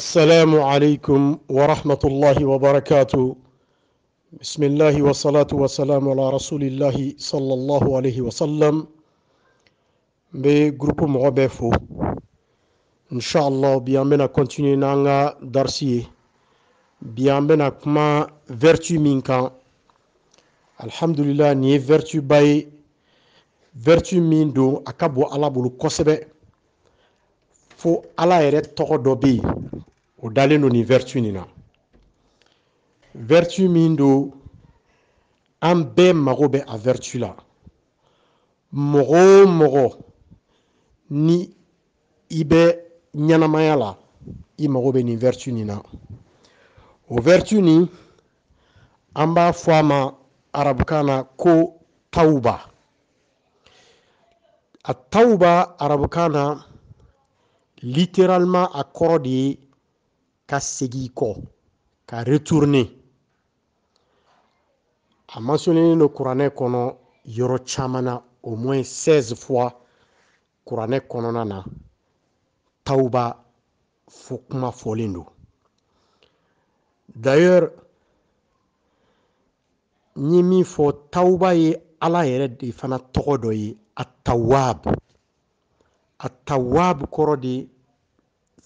السلام عليكم ورحمة الله وبركاته بسم الله والصلاة والسلام على رسول الله صلى الله عليه وسلم بجروب مغبفو إن شاء الله بيامنا كونتيني نانغا درسي بيامنا كما vertu مينكا الحمد لله نيه ye باي ba مين دو أكابو على بلو ka fo ala yɛrɛ tɔgɔ dɔ be yen o dalen do ni vɛrtu nin na vertu min do an bɛɛ mago bɛ a vertu la mɔgɔ o mɔgɔ ni i bɛ ɲɛnamaya la i mago bɛ nin vertu nin na o vɛrtu nin an b'a fɔ a ma arabukan na ko tawuba a tawuba arabukan na littéralement accordé casse de car ka segin kɔ ka retourner a mentionné le kuranɛ au moins 16 fois kuranɛ kɔnɔna tawba fukma folindo d'ailleurs ni mi fo tawba ye ala yɛrɛ de fana tɔgɔ dɔ ye atawab atawabu kɔrɔ de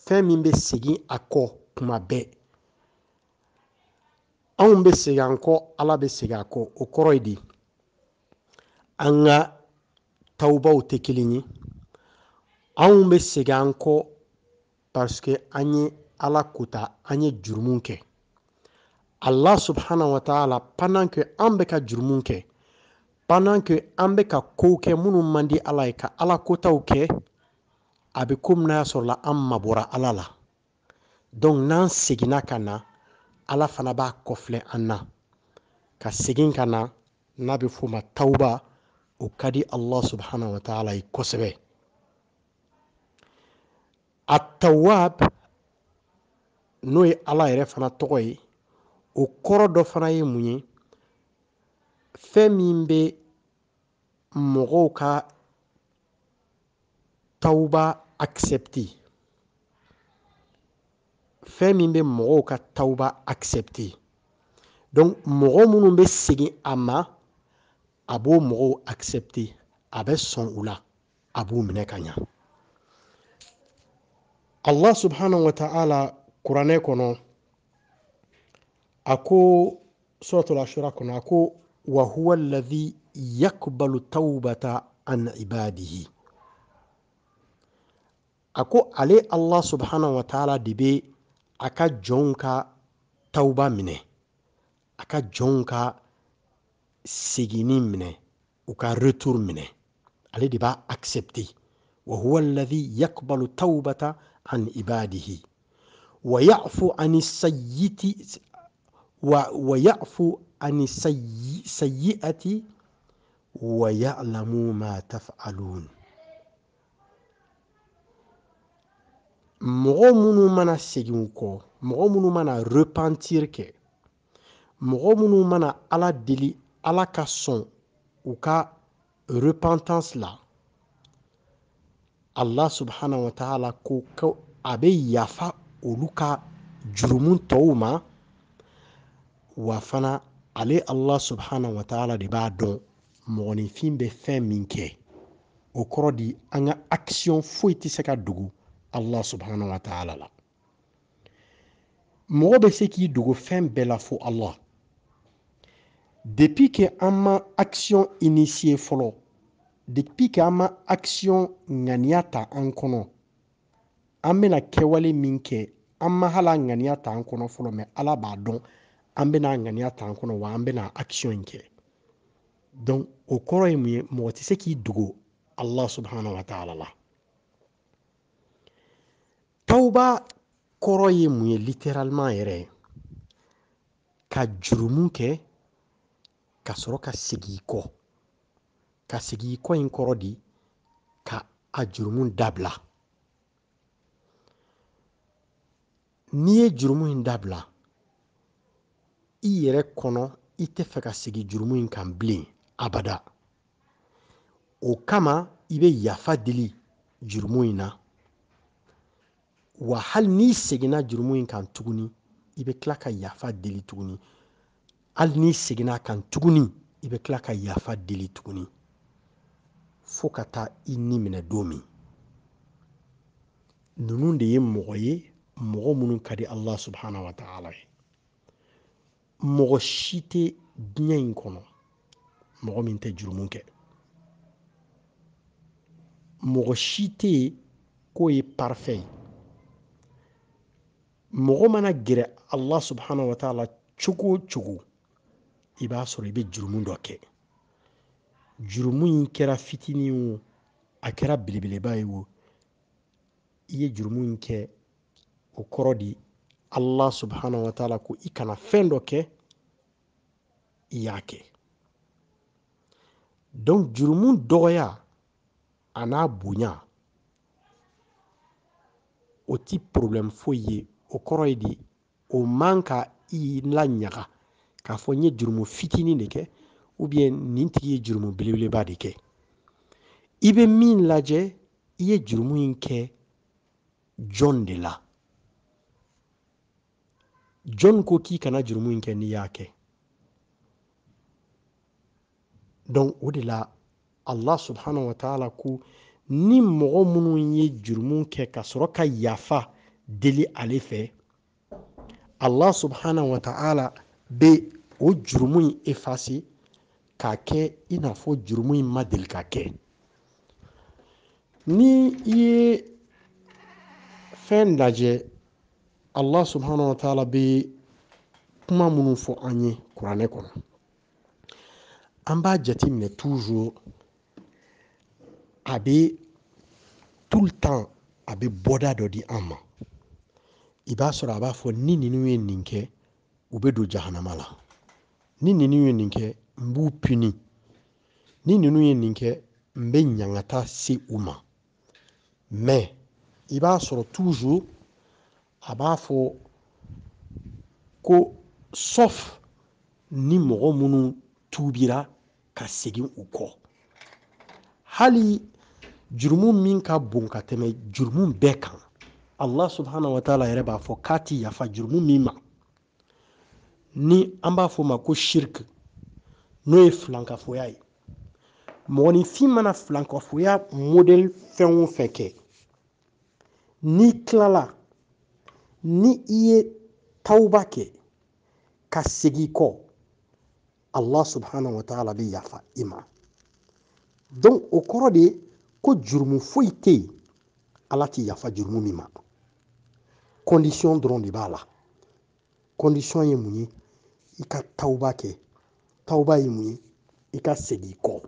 fɛn min bɛ segin a kɔ kuma bɛɛ anw bɛ segin an kɔ ala bɛ segin a kɔ o kɔrɔ ye di an ka tawbaw tɛ kelen ye anw bɛ segin an kɔ paseke an ye ala kota an ye jurumu kɛ allah subhanahu wa ta'ala pendant que an bɛ ka jurumu kɛ pendant que an bɛ ka kow kɛ minnu man di ala ye ka ala kotaw kɛ a bɛ komi n'a y'a sɔrɔ an mabɔra ala la dɔnku n'an seginna ka na ala fana b'a kɔfilɛ an na ka segin ka na n'a bɛ f'o ma tawuba o ka di allah subhanahu wa ta'ala ye kosɛbɛ a tawab n'o ye ala yɛrɛ fana tɔgɔ ye o kɔrɔ dɔ fana ye mun ye fɛn min bɛ mɔgɔw ka tawuba accepté Femme de moro ka accepté donc moro munumbe bɛ ama abou moro accepté. accepté son accepter a abou allah subhanahu wa ta'ala kuranɛ kono a la suratul ashura wa huwa alladhi yakbalu tawbata an ibadihi a ko ale allah subhanahu wa taala de bɛ a ka jɔnw ka tawba minɛ a ka jɔnw ka segini minɛ u ka retour minɛ ale de b'a accepter wahuwa huwa alladhi yaqbalu tawbata an ibadihi wa ya'fu ani sayiati wa, ya'lamu ma taf'alun mɔgɔ minnu mana segin kɔ mɔgɔ minnu mana repentir kɛ mɔgɔ minnu mana ala deli ala ka sɔn u ka repentance la allah subhanahu wa ta'ala ko ko a bɛ yafa olu ka jurumu tɔw ma wa fana ale allah subhanahu wa ta'ala de b'a dɔn mɔgɔninfin bɛ fɛn min kɛ o kɔrɔ di an ka action foyi tɛ se ka dogo allah subhanahu wa taala la mɔgɔ bɛ se allah depuis que an action initié folo, depuis que an action Nganiata ta an kɔnɔ minke bɛna kɛwale min kɛ folo ma hali a ŋaniya ta an ala wa an action in don donc o kɔrɔ ye allah subhanahu wa taala la Tawuba kɔrɔ ye mun ye littéralement yɛrɛ ka jurumu kɛ ka sɔrɔ ka segin kɔ ka segin i kɔ in kɔrɔ di ka a jurumu dabila n'i ye jurumu in dabila i yɛrɛ kɔnɔ i tɛ fɛ ka segi jurumu in kan bilen abada o kama i bɛ yafa deli jurumu in na wa hali n'i seginna jurumu in kan tuguni i bɛ tila ka yafa deli tuguni hali n'i seginna a kan tuguni i bɛ tila ka yafa deli tuguni fo ka taa i ni minɛ don min ninnu de ye mɔgɔ ye mɔgɔ minnu ka di ala subhanahu wa ta'ala ye mɔgɔ si tɛ diɲɛ in kɔnɔ mɔgɔ min tɛ jurumu kɛ mɔgɔ si tɛ yen k'o ye parifɛ ye mɔgɔ mana gɛrɛ allah subhanahu wa cogo o cogo i b'a sɔrɔ i bɛ jurumu dɔ kɛ jurumu in kɛra fitinin wo a kɛra belebeleba ye o i ye jurumu in kɛ o kɔrɔ di ala subhanahu wa ko i kana fɛn dɔ kɛ i y'a kɛ donc jurumu dɔgɔya a n'a bonya o ti porobilɛmu foyi ye o kɔrɔ ye di o man ka i laɲaga k'a fɔ n ye jurumu fitinin de kɛ nin tigi ye jurumu belebeleba de kɛ i bɛ min lajɛ i ye jurumu in kɛ jɔn de la jɔn ko k'i kana jurumu in kɛ n'i y'a kɛ o de la allah subhanahu wa ta'ala ko ni mɔgɔ minnu ye jurumu kɛ ka sɔrɔ ka yafa deli ale fɛ allah subhanahu wa ta'ala Be o jurumu in efase k'a kɛ i n'a ma ni i ye allah subhanahu wa ta'ala bɛ kuma minnu fɔ an ye kuranɛ kɔnɔ an toujours a tout le temps a bɛ bɔda di ama. i b'a sɔrɔ a b'a fɔ ni ninnu ye nin kɛ u bɛ don jahanama la ni ninnu ye nin kɛ n b'u pini ni ninnu ye nin kɛ n bɛ ɲangata se u ma mɛ i b'a sɔrɔ tuzur a b'a fɔ ko sɔf ni mɔgɔ minnu tuubira ka segin u kɔ hali jurumu min ka bon ka tɛmɛ jurumu bɛɛ kan Allah subhanahu wa ta'ala yɛrɛ b'a fɔ k'a ti yafa jurumu min ma ni an b'a fɔ o ma ko shiriki n'o ye filankafoya ye mɔgɔninfin mana filankafoya modeli fɛn o fɛn kɛ n'i tilala ni i ye tawba kɛ ka segin kɔ Allah subhanahu wa ta'ala bɛ yafa i ma donc o kɔrɔ de ko jurumu foyi tɛ yen ala tɛ yafa jurumu min ma dɔrɔn de b'a la ye mun ye i ka tawba kɛ tawba ye mun ye i ka segin i kɔ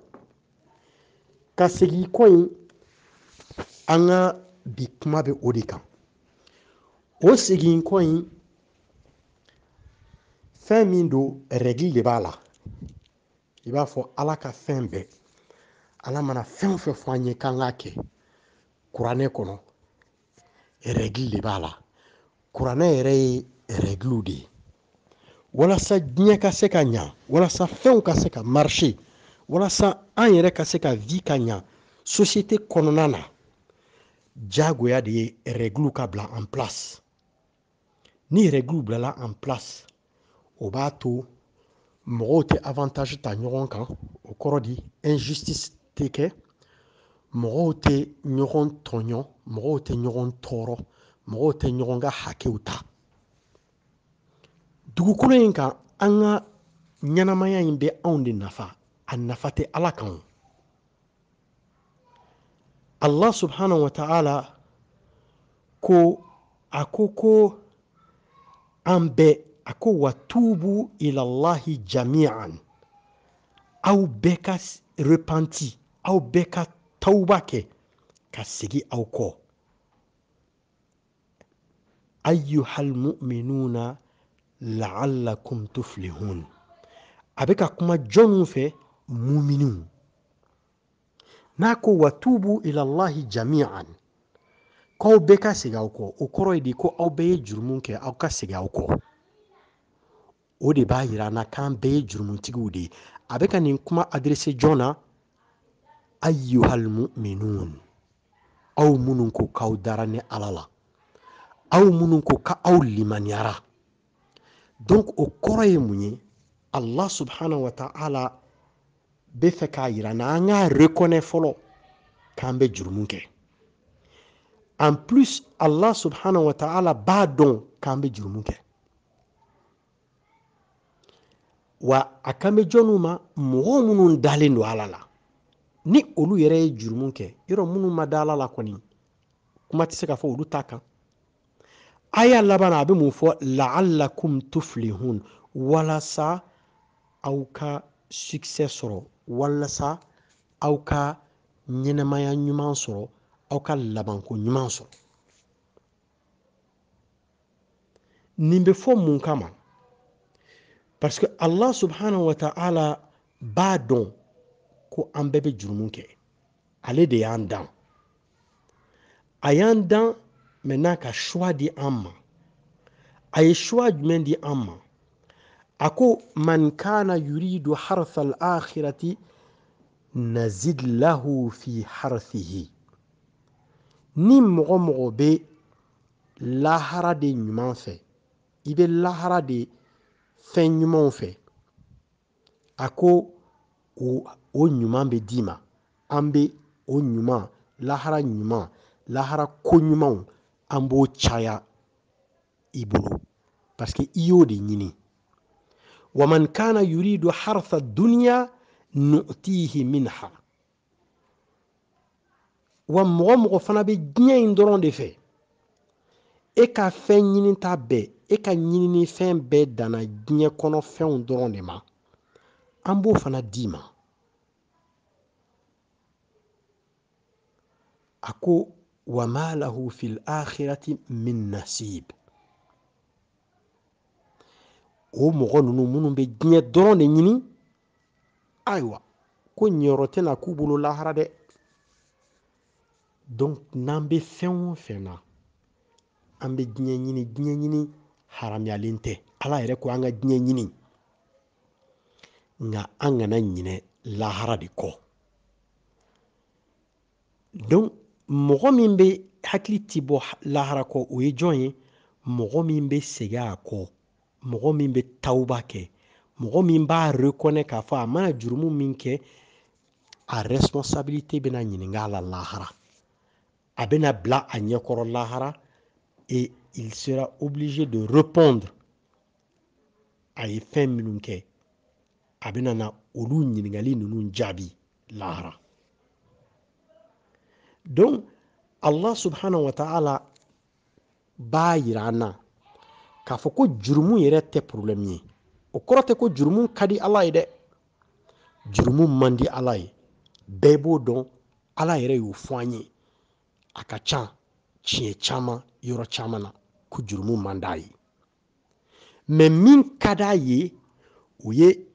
ka segin i kɔ in an ka bi kuma bɛ o de kan o segin kɔ in fɛn min don rɛgili de b'a la i b'a fɔ ala ka fɛn bɛɛ ala mana fɛn o fɛn fɔ an ye k'an k'a kɛ kuranɛ kɔnɔ rɛgili de b'a la kuranɛ yɛrɛ ye rɛgiliw de ye walasa diɲɛ ka se ka ɲa walasa fɛnw ka se ka marise walasa an yɛrɛ ka se ka vi ka ɲa sosiyete kɔnɔna na jagoya de ye rɛgiliw ka bila an place ni rɛgiliw bilala an place o b'a to mɔgɔw tɛ avantage ta ɲɔgɔn kan o kɔrɔ di injustice tɛ kɛ mɔgɔw tɛ ɲɔgɔn tɔɲɔ mɔgɔw tɛ ɲɔgɔn tɔɔrɔ mɔgɔw tɛ ɲɔgɔn ka hakɛw ta dugukolo in kan an ka ɲɛnamaya in bɛ anw de nafa a nafa tɛ ala kan allah subhanahu wa ta'ala ko a ko ko an bɛɛ a ko ilallahi jami'an aw bɛɛ ka repanti aw bɛɛ ka tawba kɛ ka segi aw kɔ ayyuhal mu'minuna la'allakum tuflihun a bɛ ka kuma jɔnw fɛ muminiw n'a ko watubu ilallahi jami'an k'aw bɛɛ ka segin aw kɔ o kɔrɔ ye di ko aw bɛɛ ye jurumu kɛ aw ka segin aw kɔ o de b'a yira na k'an bɛɛ ye jurumutigiw de ye a bɛ ka nin kuma adrese jɔn na mu'minun aw minnu ko k'aw dara ni ala la aw minnu ko ka aw limaniyara donc o kɔrɔ ye mun ye allah subhanahu wa ta'ala bɛ fɛ k'a yira na an k'a reconnaît fɔlɔ k'an bɛ jurumu kɛ en plus allah subhanahu wa ta'ala b'a dɔn k'an bɛ jurumu kɛ wa a kan bɛ jɔnniw ma mɔgɔ minnu dalen don ala la ni olu yɛrɛ ye jurumu kɛ yɔrɔ minnu ma da ala la kɔni kuma tɛ se ka fɔ olu ta kan aya laban a bɛ mun fɔ laalakum tuflihun walasa aw ka sukisɛ sɔrɔ walasa aw ka ɲɛnɛmaya ɲuman sɔrɔ aw ka labanko ɲuman sɔrɔ nin bɛ fɔ mun kama parce que allah subhanahu wa ta'ala b'a dɔn ko an bɛɛ bɛ jurumu kɛ ale de y'an dan a y'an dan n'a ka suwa di an ma a ye suwa jumɛn di an ma a ko man kana yuridu harfa al-akhirati nazid lahu fi harfihi ni mɔgɔ mɔgɔ be lahara de ɲuman fe ibe lahara de fe ɲumanw fe a ko o o ɲuman bɛ d'i ma o ɲuman lahara ɲuman lahara ko ou an b'o caya i bolo parce que i y'o de ɲini wa man kana yuridu hartha duniya nu'tihi minha wa mɔgɔ mɔgɔ fana bɛ diɲɛ in dɔrɔn de fɛ e ka fɛn ɲinita bɛɛ e ka ɲinini fɛn bɛɛ danna diɲɛ kɔnɔ fɛnw dɔrɔn de ma an b'o fana d'i ma a ko وما له في الآخرة من نصيب ومغنون من بجنة دون نيني أيوة كون يروتنا كوبولو لاهرة دي دونك نامبي فين فينا أمبي جنة نيني جنة نيني حرام يالينتي ألا يريكو أنا جنة نيني nga angana nyine lahara diko donc mɔgɔ min bɛ hakili ti bɔ lahara kɔ o ye jɔn ye mɔgɔ min bɛ segin a kɔ mɔgɔ min bɛ tawuba kɛ mɔgɔ min b'a rekɔnɛ k'a fɔ a mana jurumu min kɛ a responsabilité bɛna ɲininka a la lahara a bɛna bila a ɲɛkɔrɔ lahara e il sera obligé de répondre a ye fɛn minnu kɛ a bɛna na olu ɲininkali ninnu jaabi lahara don allah subhanahu wa ta'ala b'a yira an na k'a fɔ ko jurumu yɛrɛ tɛ problɛmu ye o kɔrɔ tɛ ko jurumu ka di ala ye dɛ jurumu man di ala ye bɛɛ b'o dɔn ala yɛrɛ y'o fɔ an ye a ka ca tiɲɛ caman yɔrɔ caman na ko jurumu man d'a ye mɛ min ka d'a ye o ye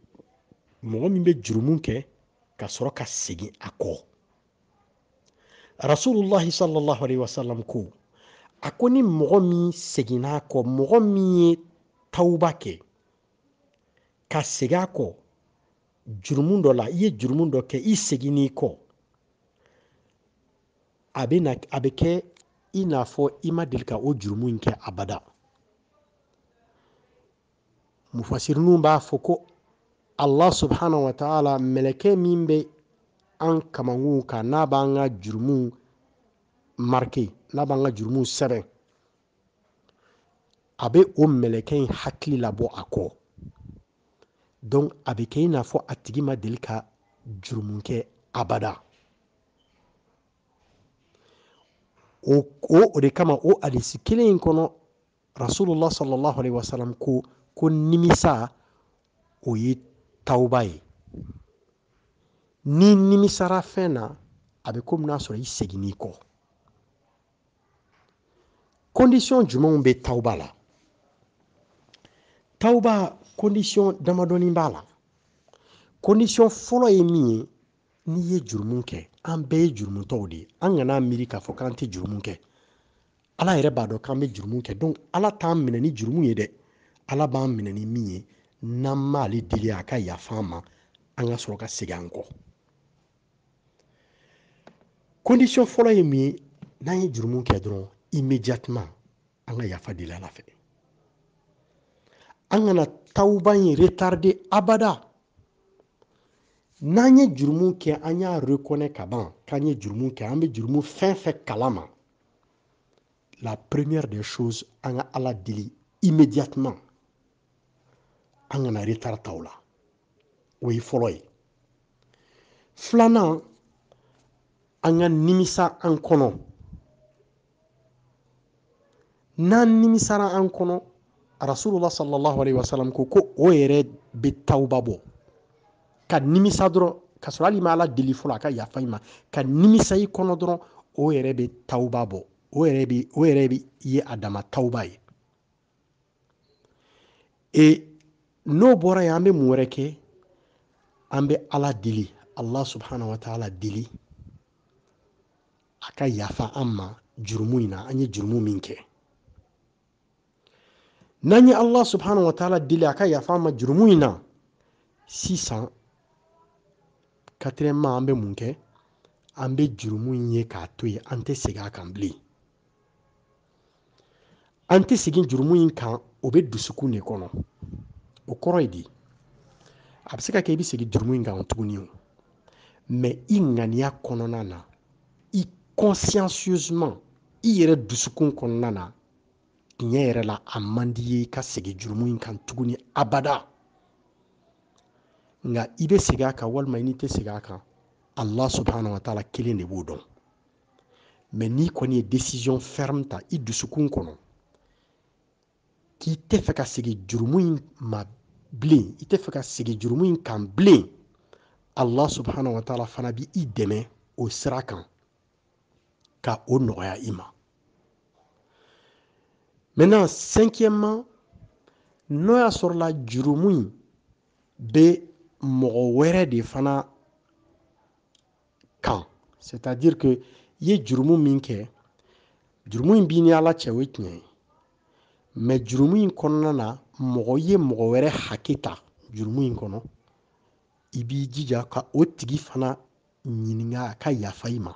mɔgɔ min bɛ jurumu kɛ ka sɔrɔ ka segin a kɔ rasulullahi sallallahu alaihi ko a ko ni mɔgɔ min seginna a kɔ mɔgɔ min ye tawuba kɛ ka segin a kɔ jurumu dɔ la i ye jurumu dɔ kɛ i segin'i kɔ a bɛ na a bɛ kɛ i n'a fɔ i ma deli ka o jurumu in kɛ abada mufasirinu b'a fɔ ko allah subhanahu wa ta'ala mɛlɛkɛ min bɛ an kamakun kan n'a b'an ka jurumu marike n'a b'an ka jurumu sɛbɛn a bɛ o mɛlɛkɛ in hakili labɔ a kɔ dɔnku a bɛ kɛ i n'a fɔ a tigi ma deli ka jurumu kɛ abada o o de kama o alisi kelen in kɔnɔ rasulullah sallallahu alaihi wasallam ko ko nimisa o ye tawba ye n'i nimisara fɛn na a bɛ komi n'a sɔrɔ i seginn'i kɔ kondisiyɔn jumɛnw bɛ tawba la tawba kondisiyɔn damadɔni b'a la kondisiyɔn fɔlɔ ye min ye n'i ye jurumu kɛ an bɛɛ ye jurumutɔw de ye an kan'a miiri k'a fɔ k'an tɛ jurumu kɛ ala yɛrɛ b'a dɔn k'an bɛ jurumu kɛ donc ala t'an minɛ ni jurumu ye dɛ ala b'an minɛ ni min ye n'an m'ale deli a ka yafa an ma an ka sɔrɔ ka segin an kɔ Condition fɔlɔ ye min ye n'an ye jurumu kɛ dɔrɔn immédiatement an ka yafa deli Ala fɛ an kana retarder abada n'an ye jurumu kɛ an y'a reconnaît ka ban k'an ye jurumu kɛ an kalama la première des choses an ka Ala deli immédiatement an kana retard ta oui la o an ka nimisa an kɔnɔ n'an nimisara an kɔnɔ rasulullah sallallahu alaihi wasallam ko ko o yɛrɛ bɛ tawba bɔ ka nimisa dɔrɔn ka sɔrɔ hali ma ala deli fɔlɔ a ka yafa i ma ka nimisa i kɔnɔ dɔrɔn o yɛrɛ bɛ tawba bɔ o yɛrɛ bɛ o yɛrɛ bɛ ye a dama tawba ye e n'o bɔra yen an bɛ mun wɛrɛ kɛ an bɛ ala deli ala subhanahu wa ta'ala deli a ka yafa an ma jurumu in na an ye jurumu min kɛ n'an ye allah subhanahu wa taala deli a ka yafa an ma jurumu in na sisan katirɛma an bɛ mun kɛ an bɛ jurumu in ye k'a to yen an tɛ segin a kan bilen an tɛ segin jurumu in kan o bɛ dusukun de kɔnɔ o kɔrɔ ye di a bɛ se ka kɛ i bɛ segin jurumu in kan tuguni o mɛ i ŋaniya kɔnɔna na consciencieusement i yɛrɛ dusukun kɔnɔna na tiɲɛ yɛrɛ la a man di ye i ka segin jurumu in kan tuguni abada nka i bɛ segin a kan walima i n'i tɛ kan allah subhanahu wa taala kelen de b'o dɔn mɛ n'i kɔni ye décision ferme ta i dusukun kɔnɔ k'i tɛ fɛ ka segin jurumu in ma bilen i tɛ fɛ ka jurumu kan bilen allah subhanahu wa taala fana b'i dɛmɛ o sira kan ka o nɔgɔya i ma maintenant cinquièmement n'o y'a sɔrɔla jurumu in bɛ mɔgɔ wɛrɛ de fana kan c'est à dire que i ye jurumu min kɛ jurumu in b'i ni ala cɛ o ye tiɲɛ ye mɛ jurumu in kɔnɔna na mɔgɔ ye mɔgɔ wɛrɛ hakɛ ta jurumu in kɔnɔ i b'i jija ka o tigi fana ɲininka ka yafa i ma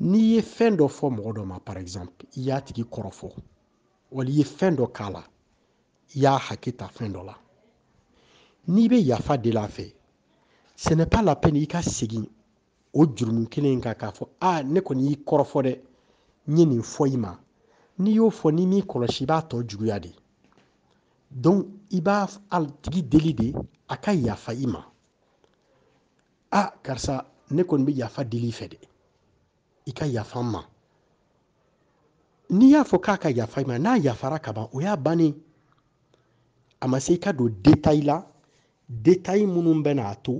n'i ye fɛn dɔ fɔ mɔgɔ y'a tigi kɔrɔfɔ wali i ye fɛn dɔ k'a la y'a hakɛ ta la n'i bɛ yafa deli a fɛ pas la i ka segin o jurumu kelen in kan k'a a ne kɔni y'i kɔrɔfɔ dɛ n ye ma n'i y'o fɔ ni m'i kɔlɔsi i b'a tɔ juguya de i b'a tigi deli de a ka yafa i ma a karisa ne kɔni ya yafa deli fɛ i ka yafa ma n'i y'a fɔ k'a ka yafa ma n'a yafara ka ban o y'a bani a ma se i ka don detayi la detayi minnu bɛ n'a to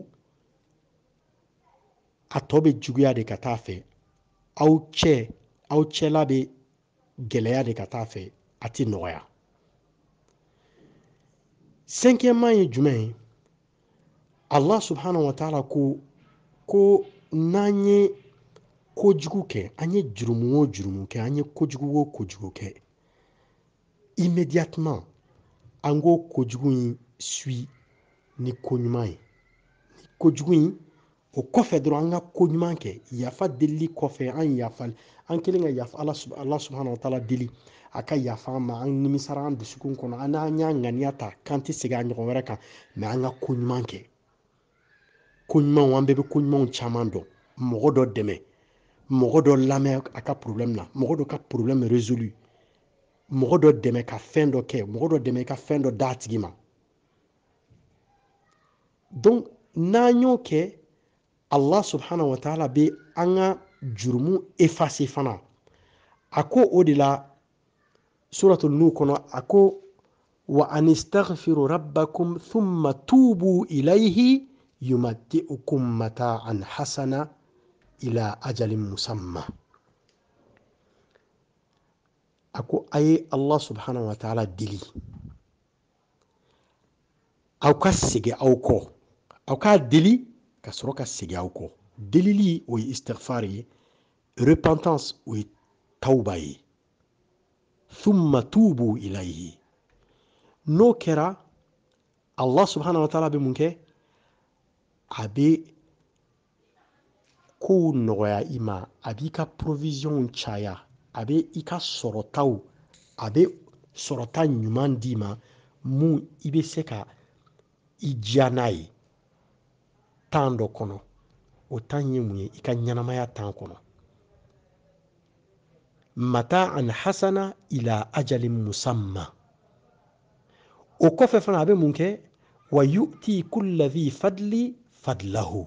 a tɔ bɛ juguya de ka taa fɛ aw cɛ aw cɛla bɛ gɛlɛya de ka taa fɛ a tɛ nɔgɔya senkɛma ye jumɛn ye allah subhanahu wa ta'ala ko ko n'an ye kojugu kɛ an ye jurumu o jurumu kɛ an ye kojugu o kojugu kɛ immédiatement an k'o kojugu in sui ni ko ɲuman ye ni kojugu in o kɔfɛ dɔrɔn an ka ko kɛ yafa delili kɔfɛ an yafa an kɛlen ka yafa ala subahana taala deli a ka yafa an ma an nimisara an dusukun kɔnɔ an n'an y'an ŋaniya ta k'an tɛ segin a ɲɔgɔn wɛrɛ kan mɛ an ka ko kɛ ko an bɛɛ bɛ ko ɲumanw dɔn mɔgɔ dɔ dɛmɛ mɔgɔ dɔ lamɛn a ka problème na mɔgɔ dɔ ka problème résolu mɔgɔ dɔ dɛmɛ ka fɛn dɔ kɛ mɔgɔ dɔ dɛmɛ i ka donc n'an y'o allah subhanahu wa taala be anga ka jurumu effacer fana a ko o de la suratul a wa anistaghfiru rabbakum thumma tubu ilayhi mata mata'an hasana إلى أجل مسمى أكو أي الله سبحانه وتعالى دلي أو كسيج أو كو أو كدلي كسرو كسيج أو كو دلي لي ويستغفاري repentance توباي ثم توبوا إليه نو كرا الله سبحانه وتعالى بمونكي أبي kow nɔgɔya i ma a b'i ka porovisiyɔnw caya a be i ka sɔrɔtaw a be sɔrɔta ɲuman d'i ma mun i be se ka i diya n'a ye tan dɔ kɔnɔ o tan ye mun ye i ka ɲanamaya tan kɔnɔ mata ani hasana ila ajalin musamma o kɔfɛ fana a be mun kɛ wa yu'ti kulla dhi fadli fadlahu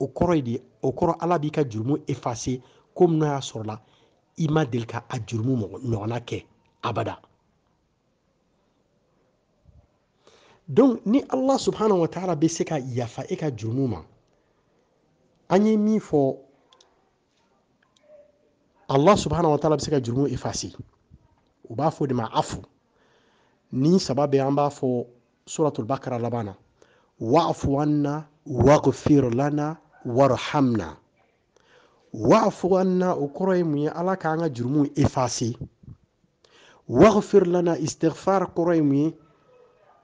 o kɔrɔ ye de o kɔrɔ ala b'i ka jurumu efase komi n'o y'a sɔrɔla i ma deli ka a jurumu ɲɔgɔnna kɛ abada donc ni ala subhanahu wa taala se ka yafa e ka jurumu ma an ye min fɔ ala subhanahu wa taala se ka jurumu efase u b'a fɔ de ma afu ni saba bɛ an b'a fɔ suratul bakara laban na wa'fu anna waghfir lana warhamna wa'fu anna o kɔrɔ ye mun ye ala k'an ka jurumu efase wagfir lana istighfar kɔrɔ ye mun ye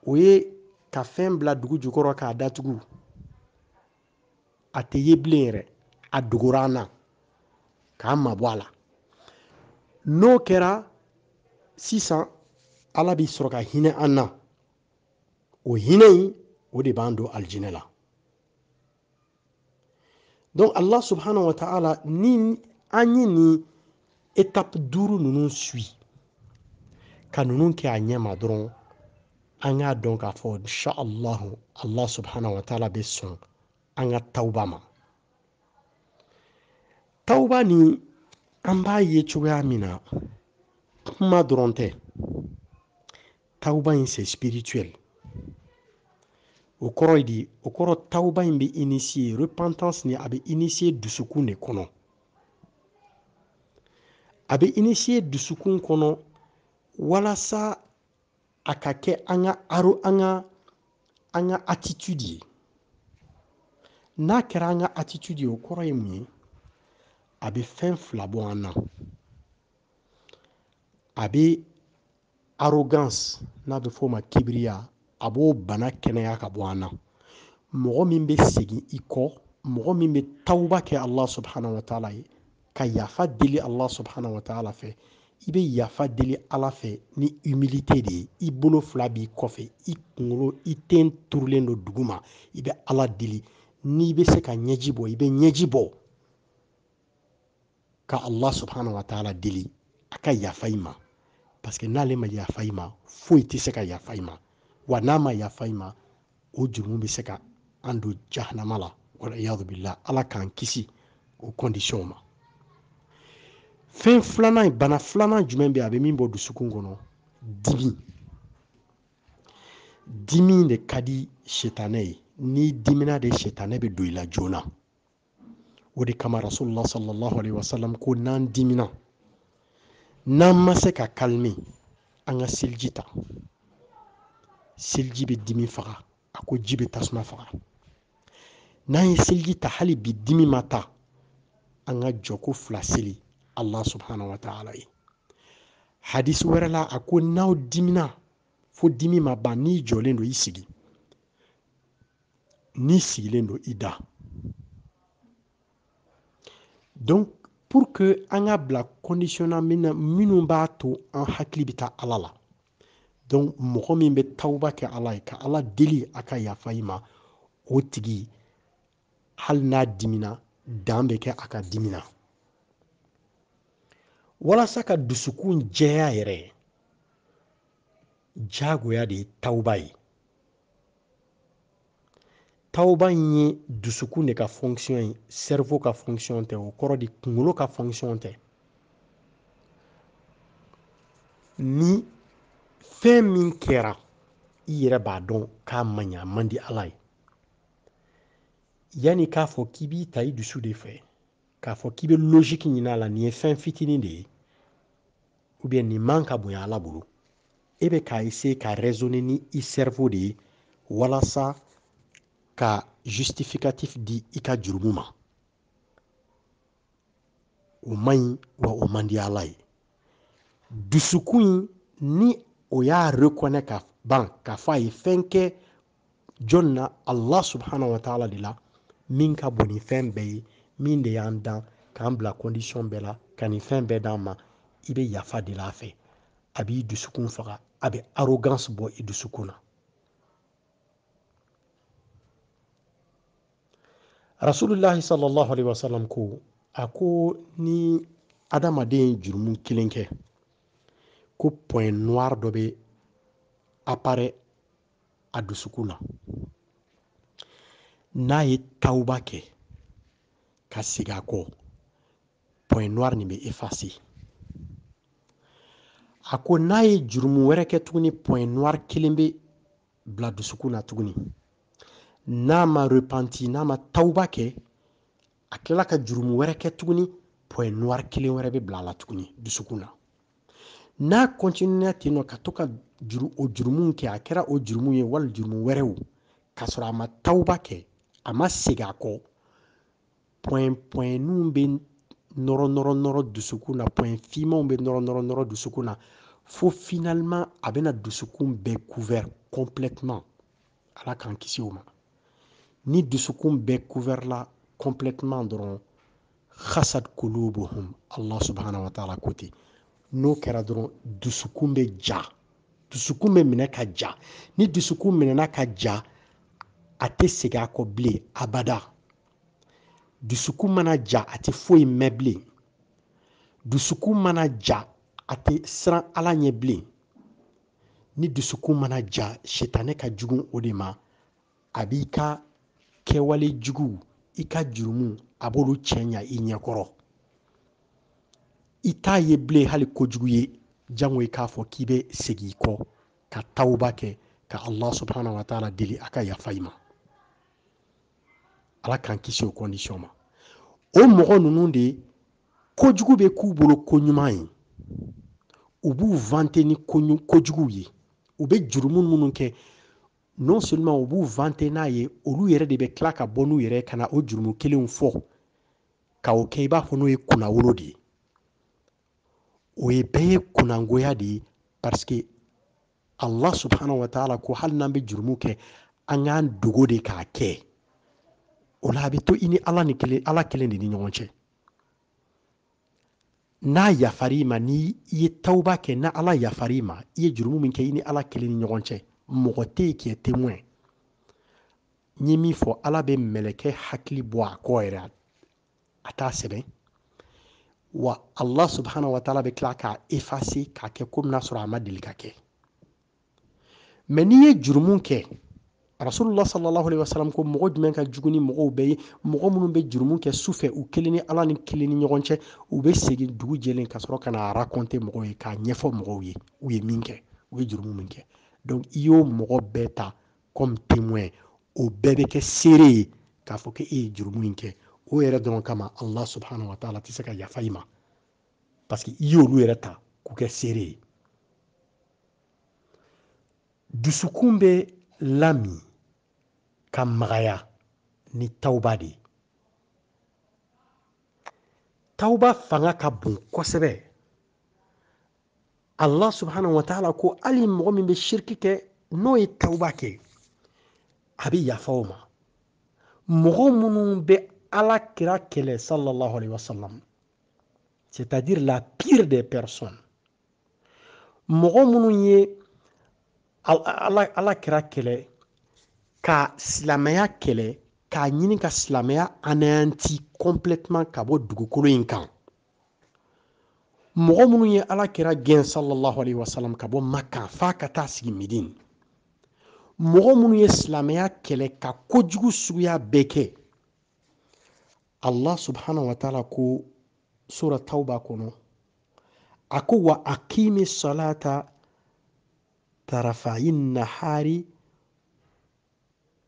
o ye ka fɛn bila dugu jukɔrɔ k'a datugu a tɛ ye bilen yɛrɛ a dogora an na k'a mabɔ a la n'o kɛra sisan ala b'i sɔrɔ ka hinɛ an na o hinɛ in o de b'an don alijinɛ la donc allah subhanahu wa ta'ala ni an ye étape duru nous sui suit ninnu nous a qui dɔrɔn k'a dɔn insha allah subhanahu wa ta'ala bɛ sɔn taubama. ka tawba ye cogoya min na in c'est spirituel o kɔrɔ ye di o kɔrɔ tawuba in repentance ni a bɛ initier dusukun de kɔnɔ a bɛ initier dusukun kɔnɔ walasa a ka kɛ an ka aro attitude n'a kɛra an attitude ye o kɔrɔ ye mun ye a arrogance n'a de forma ma kibriya a b'o bana kɛnɛya ka bɔ an na mɔgɔ min bɛ segin i kɔ mɔgɔ min bɛ tawba kɛ allah subhanahu wa ta'ala ye ka yafa deli allah subhanahu wa ta'ala fɛ i bɛ yafa deli ala fɛ ni humilité de ye i bolo fila b'i kɔfɛ i kunkolo i ten turulen don dugu ma i bɛ ala deli n'i bɛ se ka ɲɛji bɔ i bɛ ɲɛji bɔ ka allah subhanahu wa ta'ala deli a ka yafa i ma parce que n'ale ma yafa i ma foyi tɛ se ka yafa i ma wa n'a ma yafa i ma o jurumu bɛ se ka an don jahanama la waliyadu bila ala k'an kisi o kɔndisiyɔnw ma fɛn filanan bana filanan jumɛn bɛ a bɛ min bɔ dusukun kɔnɔ dimi dimi de ka di sitanɛ ye n'i dimina de sitanɛ bɛ don i la joona o de kama rasulullah sallallahu alaihi wasallam ko n'an dimina n'an ma se ka kalime an ka seliji ta seliji bɛ dimi faga a ko ji bɛ tasuma faga n'an ye seliji ta hali bi dimi ma ta an ka jɔ ko fila seli allah subhanahu wa ta'ala ye hadisi wɛrɛ la a ko n'aw dimina fo dimi ma ban n'i jɔlen don i sigi n'i sigilen don i da donc pour que an ka bila kɔndisiyɔnna minnu b'a to an hakili bɛ taa ala la mɔgɔ min bɛ tawba kɛ ala ye ka ala deli a ka yafa i ma o tigi hali n'a dimina dan bɛ kɛ a ka dimina na walasa ka dusukun jɛya yɛrɛ jagoya de ye tawba ye tawba in ye dusukun de ka fonction ye sɛrivo ka fonction tɛ o kɔrɔ di kunkolo ka fonction tɛ ni fɛn min kɛra i yɛrɛ b'a dɔn k'a man ɲa man di ala ye yanni k'a fɔ k'i b'i ta i dusu de fɛ k'a fɔ k'i bɛ lɔsiki ɲini a la nin ye fɛn fitinin de ye ubiyɛn nin man ka bonya ala bolo e bɛ k'a ese ka rɛzone ni i sɛrifo de ye walasa ka justificatif di i ka jurumu ma o man ɲi wa o man di ala ye dusukun ni o y'a rekɔnɛ ka ban k'a fɔ a ye fɛn kɛ jɔn na allah subhanahu wa ta'ala de la min ka bon ni fɛn bɛɛ ye min de y'an dan k'an bila kɔndisiyɔn bɛɛ la ka nin fɛn bɛɛ d'an ma i be yafa de la fɛ a b'i dusukun faga a be arrogance bɔ i dusukun na rasulillahi sallallahu alaihi wasallam ko a ko ni adamaden ye jurumu kelen kɛ ko point noir dɔ bɛ apare a dusukun na n'a ye tawuba kɛ ka segin a kɔ point noir nin bɛ efase a ko n'a ye jurumu wɛrɛ kɛ tuguni point noir kelen bɛ bila dusukun na tuguni n'a ma repenti n'a ma tawuba kɛ a tilala ka jurumu wɛrɛ kɛ tuguni point noir kelen wɛrɛ bɛ bila a la tuguni dusukun na n'a ten nɔ ka to ka juru o jurumu kɛ a kɛra o jurumu ye wali jurumu wɛrɛw k'a sɔrɔ a ma tawba kɛ a ma segin a kɔ pɔnpɔnninw bɛ nɔrɔ nɔrɔ nɔrɔ dusukun na pɔn finmanw bɛ nɔrɔ nɔrɔ nɔrɔ dusukun na fo finalima a bɛna dusukun bɛɛ couvert complètement ala k'an kisi o ma ni dusukun bɛɛ couvert la dɔrɔn hasad kulubuhum allah subhanahu wa ta'ala ko ten n'o kɛra dɔrɔn dusukun bɛ ja dusukun bɛ minɛ ka ja ni dusukun minɛna ka ja a tɛ segin a kɔ bilen abada dusukun mana ja a tɛ foyi mɛn bilen dusukun mana ja a tɛ siran ala ɲɛ bilen ni dusukun mana ja sitanɛ ka jugu o de ma a b'i ka kɛwale jugu i ka jurumu a b'olu cɛ ɲa i ɲɛkɔrɔ i t'a ye bilen hali kojugu ye jango i k'a fɔ k'i bɛ segin i kɔ ka tawba kɛ ka allah subhanahu wa ta'ala deli a ka yafa i ma ala k'an kisi o condition ma o mɔgɔ ninnu de kojugu bɛ k'u bolo koɲuman ye u b'u vante ni kojuguw ye u bɛ jurumu minnu kɛ non seulement u b'u vante n'a ye olu yɛrɛ de bɛ tila ka bɔ n'u yɛrɛ ka na o jurumu kelenw fɔ k'o kɛ i b'a fɔ n'o ye kunnawolo de ye o ye bɛɛ ye kunangoya de ye pariseke allah subhanahu wa taala ko hali n'an bɛ jurumu kɛ an y'an dogo de k'a kɛ o la a bɛ to i ni ala ni kelen ala kelen de ni ɲɔgɔn cɛ n'a yafar'i ma ni i ye tawba kɛ na ala yafar'i ma i ye jurumu min kɛ i ni ala kelen ni ɲɔgɔn cɛ mɔgɔ tɛ yen k'i ye n ye min fɔ ala bɛ mɛlɛkɛ hakili bɔ a kɔ yɛrɛ a t'a sɛbɛn wa allah subhanahu wa taala bɛ k'a efase k'a kɛ komi n'a sɔrɔ a ma deli ka kɛ mɛ n'i ye jurumu kɛ rasulullah sallallahu alaihi wasallam ko mɔgɔ jumɛn ka jugu mɔgɔw bɛɛ ye mɔgɔ minnu bɛ jurumu kɛ sufɛ u kelen ni ala ni kelen ni ɲɔgɔn cɛ u bɛ segin dugu jɛlen ka sɔrɔ ka na mɔgɔw ye k'a ɲɛfɔ mɔgɔw ye u ye min kɛ u ye jurumu min kɛ donc i y'o mɔgɔ bɛɛ ta comme témoin o bɛɛ bɛ kɛ seere ye k'a fɔ k'e ye jurumu in kɛ o yɛrɛ dɔrɔn kama allah subhanahu wa taala tɛ se ka yafa i ma parce que i y'olu yɛrɛ ta k'u kɛ seere ye dusukun bɛ lami ka magaya ni tawba de ye tawba fanga ka bon kosɛbɛ allah subhanahu wa taala ko hali mɔgɔ min bɛ shiriki kɛ n'o ye tawba kɛ a bɛ yafa o ma mɔgɔ minnu bɛ Allah kira kɛlɛ sallallahu alayhi wa sallam c'est-à-dire la pire des personnes mɔgɔ minnu ye ala, kira kɛlɛ ka silamɛya kɛlɛ k'a ɲini ka silamɛya anti complètement ka bɔ dugukolo in kan mɔgɔ minnu ala kira gɛn sallallahu alayhi wa sallam ka bɔ makan f'a ka taa sigi midin mɔgɔ minnu ka allah subhanahu wa taala ko sura tauba kɔnɔ a ko wa aqimi salata tarafayi nahari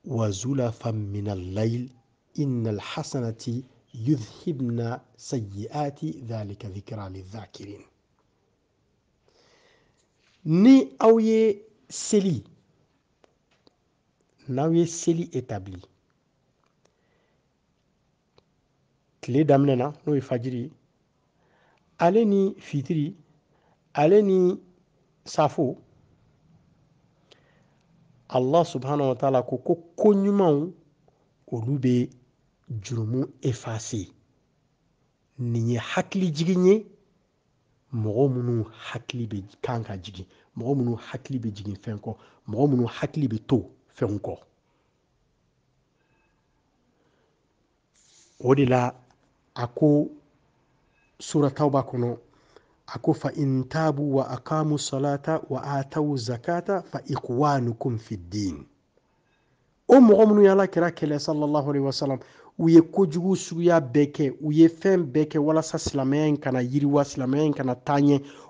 wa zulafa min allail inna alhasanati yudhibna sayiati dhalika dhikra lidhakirin ni aw ye seli n'aw ye seli établi tile daminɛ n'o ye fajiri ye ale ni fitiri ale ni safo allah subhanahu wa taala ko ko koɲumanw olu bɛ jurumu efase nin ye hakilijigin ye mɔgɔ minnu hakili bɛ kan ka jigin mɔgɔ minnu hakili bɛ jigin fɛn kɔ mɔgɔ minnu hakili bɛ to fɛnw kɔ o de la ako sura tauba kono ako fa intabu wa aqamu salata wa atau zakata fa ikwanukum fi ddin o mɔgɔ minnu y'ala kira kɛlɛ sallallahu alaihi wasallam u ye kojugu suguya bɛɛ kɛ u ye fɛn bɛɛ kɛ walasa silamaya in kana yiriwa silamaya in kana taa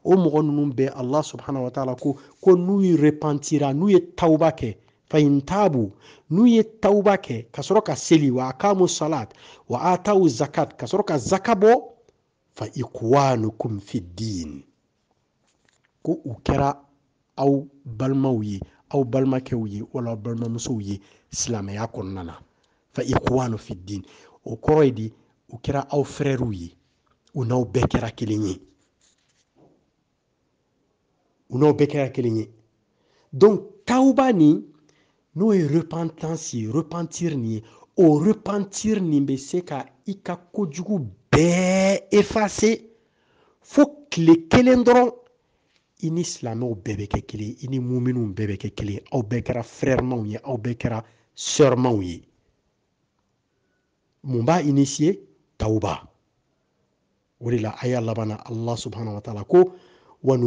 o mɔgɔ ninnu bɛɛ allah subhanahu wa taala ko ko n'u repantira n'u ye tawba kɛ faintabu n'u ye tawuba kɛ ka sɔrɔ ka seli wa akamu salat wa atawu zakat ka sɔrɔ ka zaka bɔ fa ikwanukum fi din ko u kɛra aw balimaw ye aw balimakɛw ye wala aw balimamusow ye silamɛya kɔnɔna fa ikwanu fi din o kɔrɔ ye di u kɛra aw frɛriw ye u n'aw bɛɛ kɛra kelen ye u n'aw bɛɛ kɛra kelen ye donc tawuba nin nous ye repentance repentir ni ye repentir ni bɛ se ka i ka kojugu bɛɛ ben effacer fo tile kelen dɔrɔn i ni silamɛw bɛɛ bɛ kɛ kelen i ni muminw bɛɛ bɛ kɛ kelen aw bɛɛ kɛra frɛrmaw ye aw b'a initier tawuba o de la wa taala ko wa al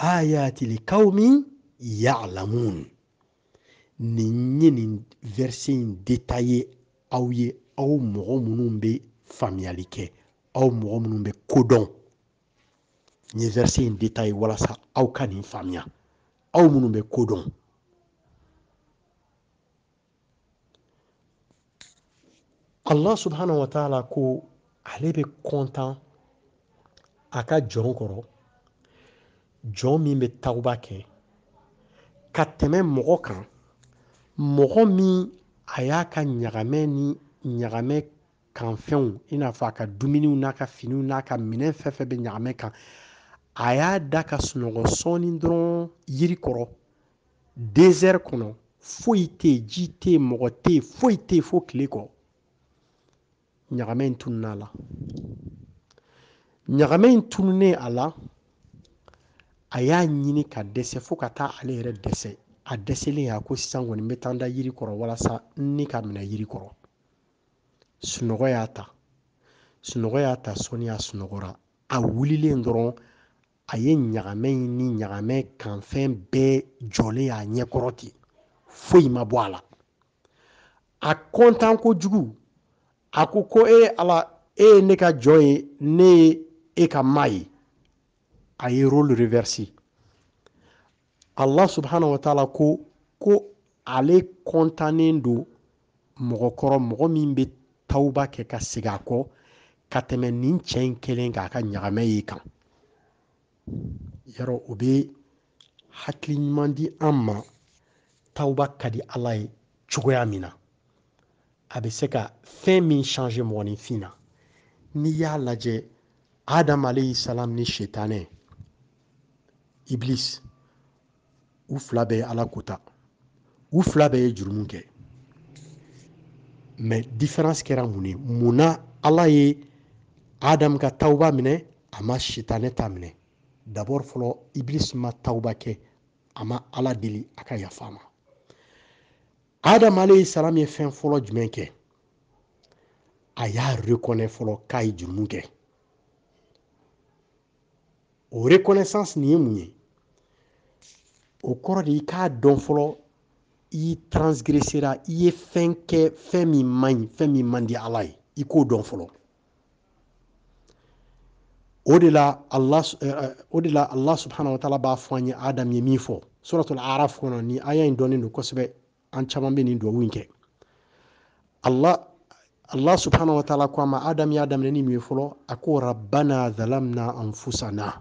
ayati ya ya'lamun nin ye nin verset in ye aw ye aw mɔgɔ minnu bɛ faamuyali kɛ aw mɔgɔ minnu bɛ kodɔn nin ye verset in ye walasa aw ka nin faamuya aw minnu bɛ kodɔn Allah subhanahu wa ta'ala ko ale bɛ kɔntan a ka jɔn kɔrɔ jɔn min bɛ tawba kɛ ka tɛmɛ mɔgɔ kan mɔgɔ min a y'a ka ɲagamɛ ni ɲagamɛ kanfɛnw i n'a fɔ a ka dumuniw n'a ka finiw n'a ka minɛn fɛn fɛn bɛ ɲagamɛ kan a y'a da ka sunɔgɔ sɔɔni dɔrɔn yiri kɔrɔ désert kɔnɔ foyi tɛ yen ji tɛ yen mɔgɔ tɛ yen foyi tɛ yen fo tile kɔ ɲagamɛ in tunun'a la ɲagamɛ in tununnen a la a y'a ɲini ka dɛsɛ fo ka taa ale yɛrɛ dɛsɛ a dɛsɛlen a ko sisan kɔni n bɛ taa n da yiri kɔrɔ walasa n ni ka minɛ yiri kɔrɔ sunɔgɔ y'a ta sunɔgɔ y'a ta sɔni a sunɔgɔra a wulilen dɔrɔn a ye ɲagamɛ in ni ɲagamɛ kanfɛn bɛɛ jɔlen y'a ɲɛkɔrɔ ten foyi ma bɔ a la a kɔntan kojugu a ko ko e ala e ye ne ka jɔn ye ne ye e ka maa ye a ye Allah subhanahu wa ta'ala ko ko ale kɔntannen don mɔgɔkɔrɔ mɔgɔ min be tawuba kɛ ka segin a kɔ ka tɛmɛ nin cɛ in kelen k'a ka ɲagamɛ ye kan yɔrɔ o be hakili di an ma tawba ka di ala ye cogoya min na a be se ka fɛn min change mɔgɔninfin na n'i y'a lajɛ adam alayhi ni shetanɛ iblis u fila à la ala kota u fila Mais différence jurumu kɛ mɛ diferansi kɛra mun ye ka tawba minɛ a ma sitanɛ ta minɛ dabɔri fɔlɔ ma tawba kɛ a ma ala deli a ka yafa ma adamu ale ye reconnaît fɔlɔ k'a ye jurumu reconnaissance nin o kɔrɔ de i k'a dɔn fɔlɔ i transgressera i ye fɛn kɛ fɛn min man ɲi fɛn min man di ala ye i k'o dɔn fɔlɔ o de la Allah o de la Allah subhanahu wa ta'ala b'a fɔ an ye Adam ye min fɔ suratul araf kɔnɔ ni aya in dɔnnen don kosɛbɛ an caman bɛ nin duwawu in kɛ Allah Allah subhanahu wa ta'ala ko a ma Adam y'a daminɛ ni mun ye fɔlɔ a ko rabbana zalamna anfusana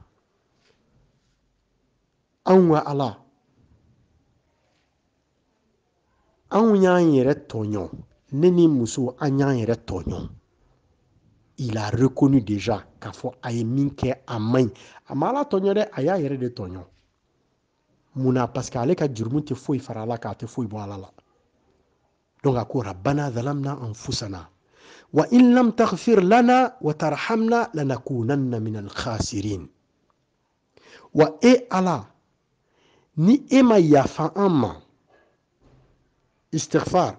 anw ka Ala Anw y'an yɛrɛ tɔɲɔ ne ni muso an y'an yɛrɛ tɔɲɔ reconnu déjà k'a fɔ a ye min kɛ a man ɲi a ma ala tɔɲɔ dɛ a y'a yɛrɛ de tɔɲɔ munna parce que ale ka jurumu tɛ foyi fara a la k'a tɛ foyi bɔ ala la donc a ko bana zalamna anfusana wa in lam wara lana wa tarhamna lanakunanna min alkhasirin wa e ala ni e ma yafa an ma استغفار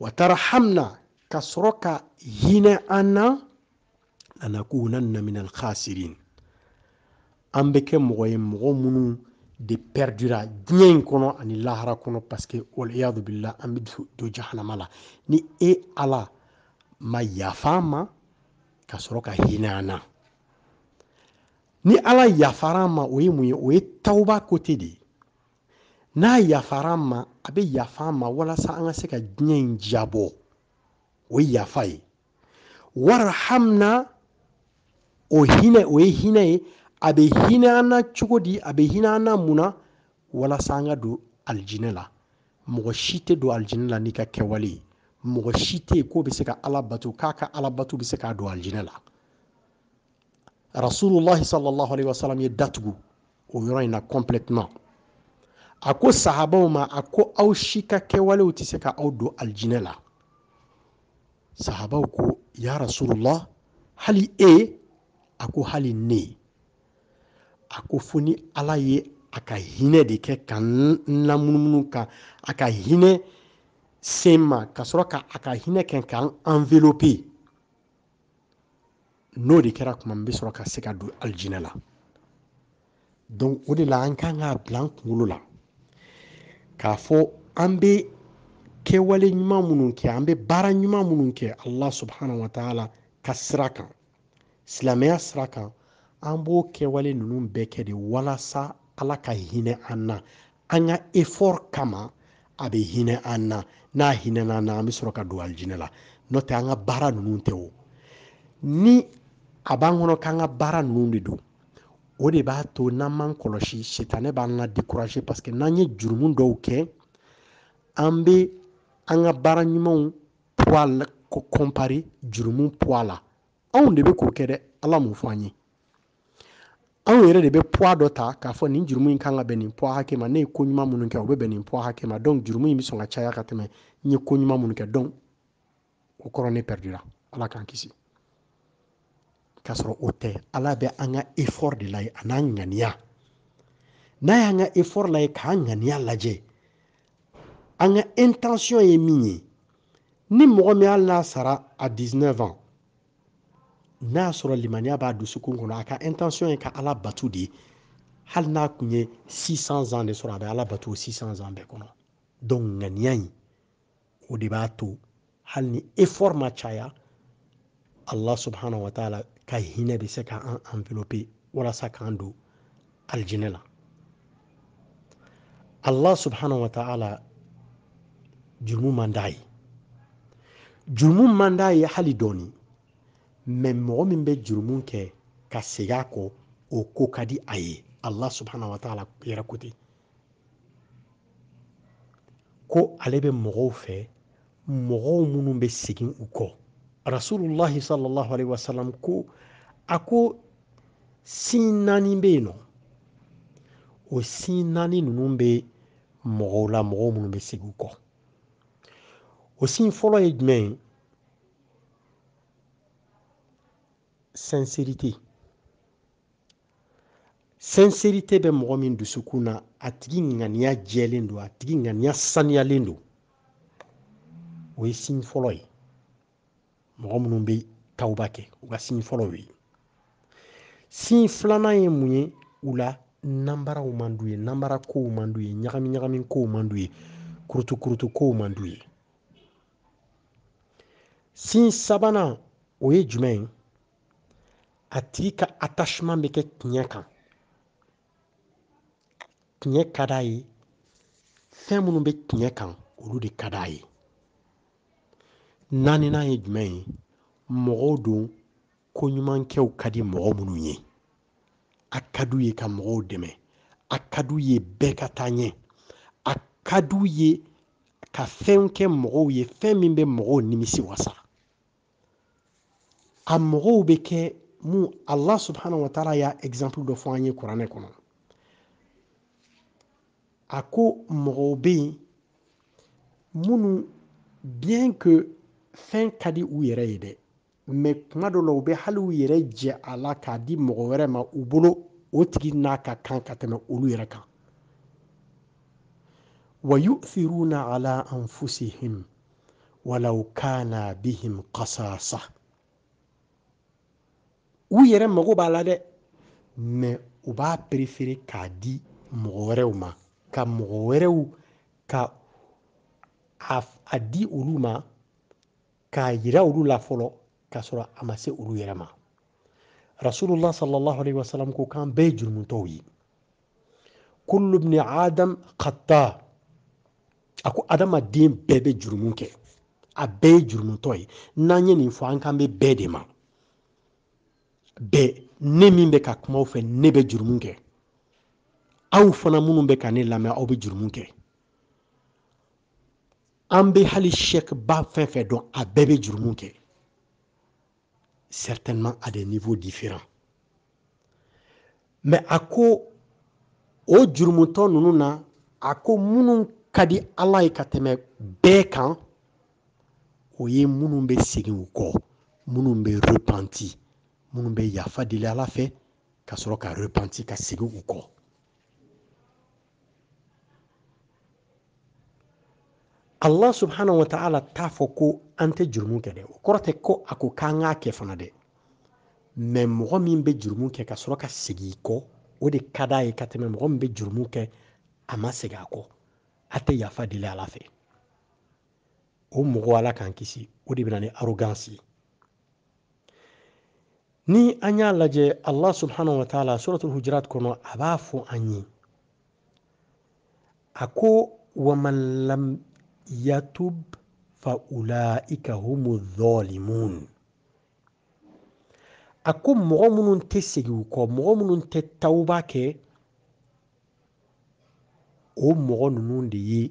وترحمنا كسرك هنا أنا لنكونن من الخاسرين أم بكم غيم غمون دي بردرا جنين كونو أن الله ركونو بسك والعياذ بالله أم دو جحنم الله ني إي على ما يفاما كسرك هنا أنا ni ala yafara ma o ye n'a yafara an ma a bɛ yafa an ma walasa an ka se ka diɲɛ in jabɔ o ye yafa ye warahamna o hinɛ o ye hinɛ ye a bɛ hinɛ an na cogo di a bɛ hinɛ an na mun na walasa an ka don alijinɛ la mɔgɔ si tɛ don alijinɛ la n'i ka kɛwale ye mɔgɔ si tɛ yen k'o bɛ se ka ala bato k'a ka ala bato bɛ se k'a don alijinɛ la rasulullah sallallahu alaihi wasallam ye datugu o yɔrɔ in na complètement a ko sahabaw ma a ko aw si ka kɛwalew tɛ se ka aw don alijinɛ la sahabaw ko ya rasulullah hali e a ko hali ne a ko fo ni ala ye a ka hinɛ de kɛ ka n lamunumunu kan a ka hinɛ sen ma ka sɔrɔ ka a ka hinɛ kɛ ka n anvelope n'o de kɛra kuma min bɛ sɔrɔ ka se ka don alijinɛ la donc o de la an kan k'a bila an kunkolo la k'a fɔ an bɛ kɛwale ɲuman minnu kɛ an bɛ baara ɲuman minnu kɛ ala subhanahu wa taala ka sira kan silamɛya sira kan an b'o kɛwale ninnu bɛɛ kɛ de walasa ala ka hinɛ an na an ka effort kama a bɛ hinɛ an na n'a hinɛna an na an bɛ sɔrɔ ka don alijinɛ la n'o tɛ an ka baara ninnu tɛ o ni a b'an kɔnɔ k'an ka baara ninnu de don O de b'a to n'an man kɔlɔsi sitan b'an na décourager parce que n'an ye jurumu dɔw kɛ an bɛ an ka baara ɲumanw poil ko comparer jurumu poids la anw de bɛ k'o kɛ dɛ Ala m'o fɔ an ye anw yɛrɛ poids dɔ ta k'a fɔ nin jurumu in kan ma ne ye ko ɲuman minnu kɛ o ma donc jurumu in bɛ sɔn ka caya ka tɛmɛ ko ɲuman donc o kɔrɔ ne Ala k'an kisi kasoro ote ala be anga effort de lai a n'an n'a anga effort lai k'an ŋaniya lajɛ an intention e mini ni mo me ala sara a 19 ans n'a soro limania b'a du kɔnɔ a ka intention e ka ala batu di hal n'a kunye 600 ans de sɔrɔ be ala batu 600 ans be kɔnɔ donc ŋaniya in o de b'a to ni effort ma chaya Allah subhanahu wa ta'ala ka hinɛ bɛ se an envelopper walasa k'an don alijinɛ la allah subhanahu wa ta'ala jurumu man d'a ye jurumu man d'a ye hali dɔɔni mɛ mɔgɔ min bɛ jurumu kɛ ka a kɔ o ko ka di a ye allah subhanahu wa ta'ala yɛrɛ ko ten ko ale bɛ mɔgɔw fɛ mɔgɔw minnu bɛ segin u kɔ rasulullahi sallallahu alaihi wasallam ko a ko sin naani be yen nɔ o sin naani ninnu bɛ mɔgɔw la mɔgɔw minnu bɛ segin u kɔ o sin fɔlɔ ye jumɛn ye sincérité sincérité bɛ mɔgɔ min dusukun na a tigi ŋaniya jɛlen don a tigi ŋaniya saniyalen don o ye sin fɔlɔ ye mɔgɔ minnu bɛ tawuba kɛ u ka sin fɔlɔ ye sin filanan ye mun ye u la nanbaraw man d'u ye nanbara kow man d'u ye ɲagami ɲagami kow man d'u ye kurutu kurutu kow man d'u ye sin sabanan o ye jumɛn ye a tigi ka attachement bɛ kɛ tiɲɛ kan tiɲɛ ka d'a ye fɛn minnu bɛ tiɲɛ kan olu de ka d'a ye naaninan ye jumɛn ye mɔgɔw don koɲumankɛw ka di mɔgɔ minnu ye a ka d'u ye ka mɔgɔw dɛmɛ a ka d'u ye bɛɛ ka taa ɲɛ a ka d'u ye ka fɛn kɛ mɔgɔw ye fɛn min bɛ mɔgɔw nimisi wasa a mɔgɔw bɛ kɛ mun allah subhanahu wa taala y'a exemple dɔ fɔ an ye kuranɛ kɔnɔ a ko mɔgɔw bɛ yen minnu bien que fɛn ka di u yɛrɛ ye dɛ mɛ kuma dɔ la u bɛ hali u yɛrɛ jɛ a la k'a di mɔgɔ wɛrɛ ma u bolo o tigi n'a ka kan ka tɛmɛ olu yɛrɛ kan wa yu'thiruna ala anfusihim walau kana bihim qasasa u yɛrɛ mago b'a la dɛ mɛ u b'a perefere k'a di mɔgɔ wɛrɛw ma ka mɔgɔ wɛrɛw ka a di olu ma k'a yira olu la fɔlɔ k'a sɔrɔ a ma se olu yɛrɛ ma rasulullah sallallahu alaihi wasallam ko k'an bɛɛ jurumutɔw ye kullu ibn adam kata a ko adamaden bɛɛ bɛ jurumu kɛ a bɛɛ ye jurumutɔ ye n'an ye nin fɔ an kan bɛ bɛɛ de ma bɛɛ ne min bɛ ka kumaw fɛ ne bɛ jurumu kɛ aw fana minnu bɛ ka ne lamɛn aw bɛ jurumu kɛ an bɛ hali sɛba fɛn fɛn dɔn a bɛɛ bɛ jurumu kɛ certainement à des niveaux différents mais a ko o jurumutɔ ninnu na a ko minnu ka di ala ye ka tɛmɛ bɛɛ kan o ye minnu bɛ segin u kɔ minnu bɛ repentir minnu bɛ yafa deli ala fɛ ka sɔrɔ ka repentir ka segin u Allah subhanahu wa t'a fɔ ko an tɛ jurumu kɛ dɛ o kɔrɔ tɛ ko a ko k'an k'a kɛ fana dɛ mɛ mɔgɔ min bɛ jurumu kɛ ka sɔrɔ ka segin i kɔ o de ka d'a ye ka tɛmɛ mɔgɔ min bɛ jurumu kɛ a ma segin a kɔ a tɛ yafa deli ala fɛ o mɔgɔ ala k'an kisi o de bɛ ni arrogance ni an y'a lajɛ Allah subhanahu wa suratul hujurat kɔnɔ a b'a fɔ an ye a ko wa lam yatub faulaika humu dhalimun a ko mɔgɔ minnu tɛ segi u kɔ mɔgɔ minnu tɛ tawuba kɛ o mɔgɔ ninnu de ye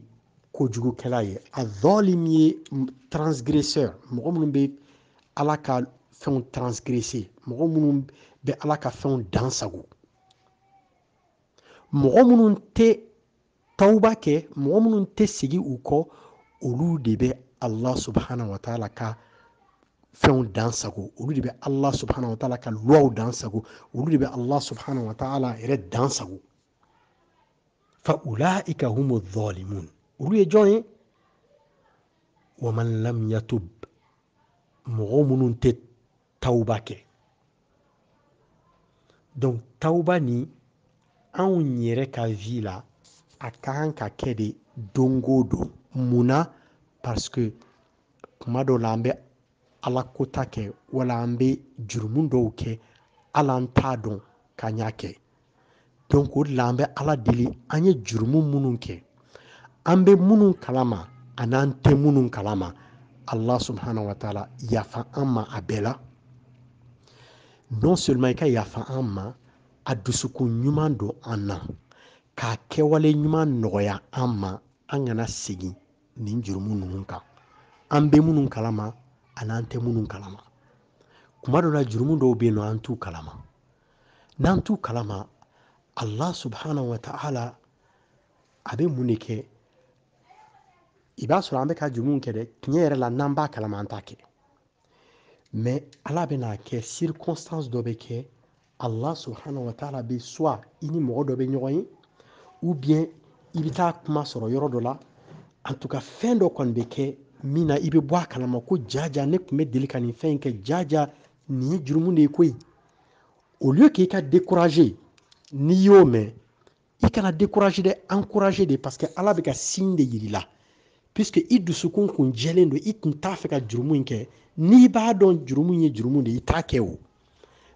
kojugukɛla ye a dhɔlim ye transgresseur mɔgɔ minnu bɛ ala ka fɛnw transgresse mɔgɔ minnu bɛ ala ka fɛnw dansago mɔgɔ minnu tɛ tawuba kɛ mɔgɔ minnu tɛ segi u kɔ olu de bɛ allah subhanahu wa ta'ala ka fɛnw dansago olu de bɛ allah subhanahu wa ta'ala ka luwaw dansago olu de bɛ allah subhanahu wa ta'ala yɛrɛ dansago fa ulaika humu zalimun olu ye jɔn ye waman lam yatub mɔgɔ minnu tɛ tawuba kɛ donc tawuba ni anw yɛrɛ ka vi la a ka kan ka kɛ de don o don munna parce que kuma dɔw la an bɛ ala kota kɛ wala an bɛ jurumu dɔw kɛ hali an t'a dɔn k'an y'a kɛ donc o de la an bɛ ala deli an ye jurumu minnu kɛ an bɛ minnu kalama ani an tɛ minnu kalama allah subahana wa taala yafa an ma a bɛɛ la non seulement i ka yafa an ma a dusukun ɲuman don an na k'a kɛwale ɲuman nɔgɔya an ma an kana segin nin jurumu ninnu kan an bɛ minnu kalama ani tɛ kalama kuma dɔ la jurumu dɔw kalama n'an kalama allah subhanahu wa ta'ala a bɛ mun de kɛ i b'a ka jurumu kɛ la namba kalama antake. t'a kɛ ala bɛ n'a kɛ circonstance dɔ allah subhanahu wa ta'ala bɛ soit i ni mɔgɔ dɔ ou bien i bɛ taa kuma sɔrɔ yɔrɔ la an tun ka fɛn dɔ kɔni bɛ kɛ min na i bɛ ko jaja ne tun bɛ deli ka nin jaja ni jurumu ne ye au lieu ke ka décourager n'i y'o mɛn i kana décourager dɛ encourager de parce que Ala be ka signe de yir'i la puisque i sukun kun jelen do it kun t'a fɛ ka jurumu in n'i b'a don jurumu in ye jurumu de ye t'a kɛ o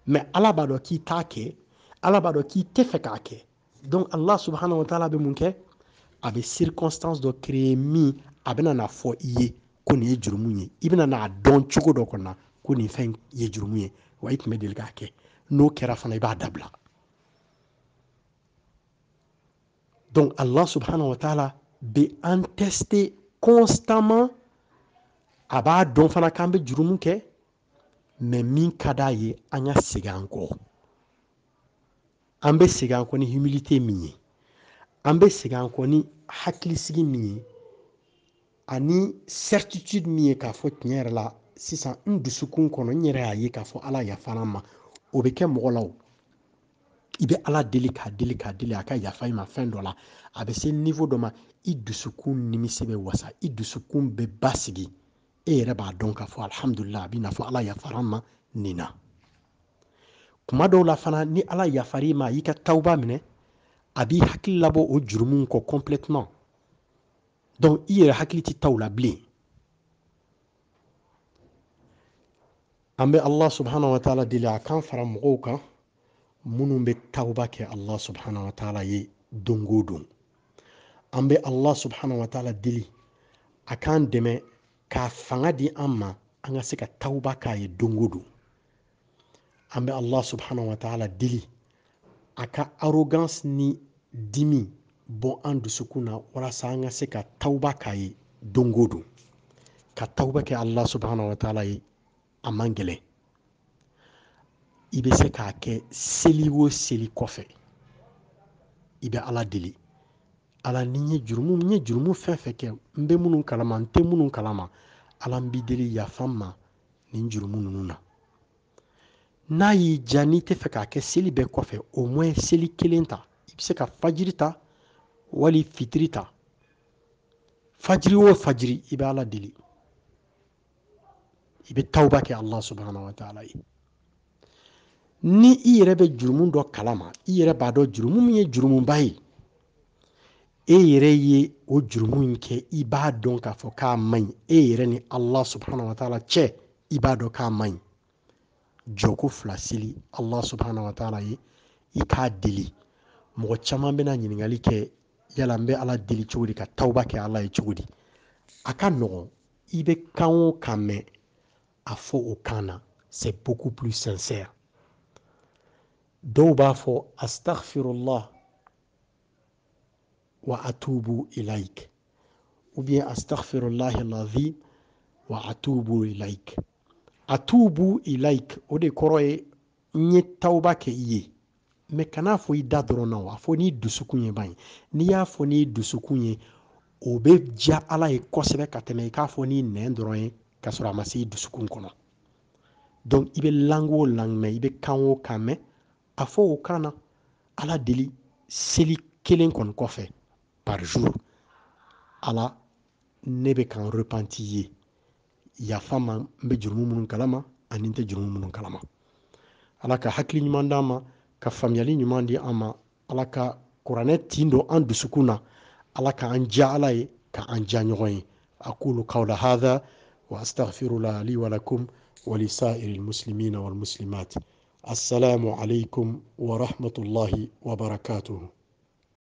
mais Ala b'a do k'i t'a kɛ Ala b'a do k'i te fe k'a ke donc Allah subhanahu wa ta'ala be mun ke a bɛ circonstance dɔ créer min a bɛna n'a fɔ i ye ko nin ye jurumu n'a dɔn cogo dɔ kɔnɔ ko nin fɛn ye jurumu ye wa i tun bɛ n'o kera fana iba dabla donc allah subhanahu wa taala bɛ an constamment a b'a fana k'an bɛ jurumu kɛ mɛ min ka d'a ye an ka segin an ni humilité min an bɛ segin an kɔ ni hakilisigi min ye ani certitude min ye k'a fɔ tiɲɛ yɛrɛ la sisan n dusukun kɔnɔ n yɛrɛ y'a ye k'a fɔ ala yafara ma o bɛ kɛ mɔgɔ la o i bɛ ala deli k'a deli k'a deli a ka yafa i ma fɛn dɔ la a bɛ se niveau dɔ ma i dusukun nimisi bɛ wasa i dusukun bɛ basigi e yɛrɛ b'a dɔn k'a fɔ alihamudulila a bɛ n'a fɔ ala yafara ma nin na kuma dɔw la fana ni ala yafar'i ma a y'i ka tawba minɛ a b'i hakili labɔ o jurumu kɔ i la allah subhanahu wa ta'ala deli a kan fara mɔgɔw kan minnu allah subhanahu wa ta'ala ye don Ambe allah subhanahu wa ta'ala dili a k'an dɛmɛ k'a fangadi di anga ma an ka dungudu. Ambe ah, allah subhanahu wa ta'ala dili a arrogance ni dimi bɔ an dusukun na walasa an ka se ka tawba k'a ye don o don ka tawuba kɛ ala subahana wa taala ye a man gɛlɛn i bɛ se k'a kɛ seli o seli kɔfɛ i bɛ ala deli ala ni n ye jurumu n ye jurumu fɛn fɛn kɛ n bɛ minnu kalama n tɛ minnu kalama ala n b'i deli yafa ma nin jurumu ninnu na n'a y'i diya n'i tɛ fɛ k'a kɛ seli bɛɛ kɔfɛ o mɔ seli kelen ta bɛ se ka fajiri ta wali fitiri ta fajiri o fajiri i bɛ ala deli i bɛ tawba kɛ allah subhanahu wa ta'ala ye ni i yɛrɛ bɛ jurumu dɔ kalama i yɛrɛ b'a dɔ jurumu min ye jurumuba ye e yɛrɛ ye o jurumu in kɛ i b'a dɔn k'a fɔ k'a man ɲi e yɛrɛ ni allah subhanahu wa ta'ala cɛ i b'a dɔn k'a man ɲi jɔko fila seli allah subhanahu wa ta'ala ye i k'a deli mɔgɔ caman bɛna ɲininkali kɛ yala n bɛ ala deli cogo di ka tawba kɛ ala ye cogo di a ka nɔgɔn i bɛ kan o kan mɛn a fɔ o kan na c'est beaucoup plus sincère dɔw b'a fɔ astaghfirullah wa atubu ilaik ou bien astaghfirullah alazim wa atubu ilaik atubu ilaik o de kɔrɔ ye n ye tawba kɛ i ye mɛ kan'a fɔ i da dɔrɔn na a dusukunye n'i dusukun ye ban ye n'i y'a fɔ n'i dusukun ye o bɛ diya ala ye kosɛbɛ ka tɛmɛ i k'a fɔ n'i nɛn dɔrɔn ye ka sɔrɔ a ma se i dusukun kɔnɔ i bɛ i bɛ kan o kan a fɔ o kan na ala deli seli kelen kɔni kɔfɛ jour ala ne bɛ kan repanti ye yafa ma n bɛ jurumu minnu kalama ani n tɛ jurumu minnu kalama ala ka hakili ɲuman d'a ma ka faamuyali ɲuman di an ma ala ka kuranɛ tin don an dusukun na ala ka an diya ala ye ka an ja ɲɔgɔn ye aqulu qawla hadha wa astaghfirullah li wa walisa'iri wa lisairi lmuslimina walmuslimat assalamu alaikum wa rahmatullahi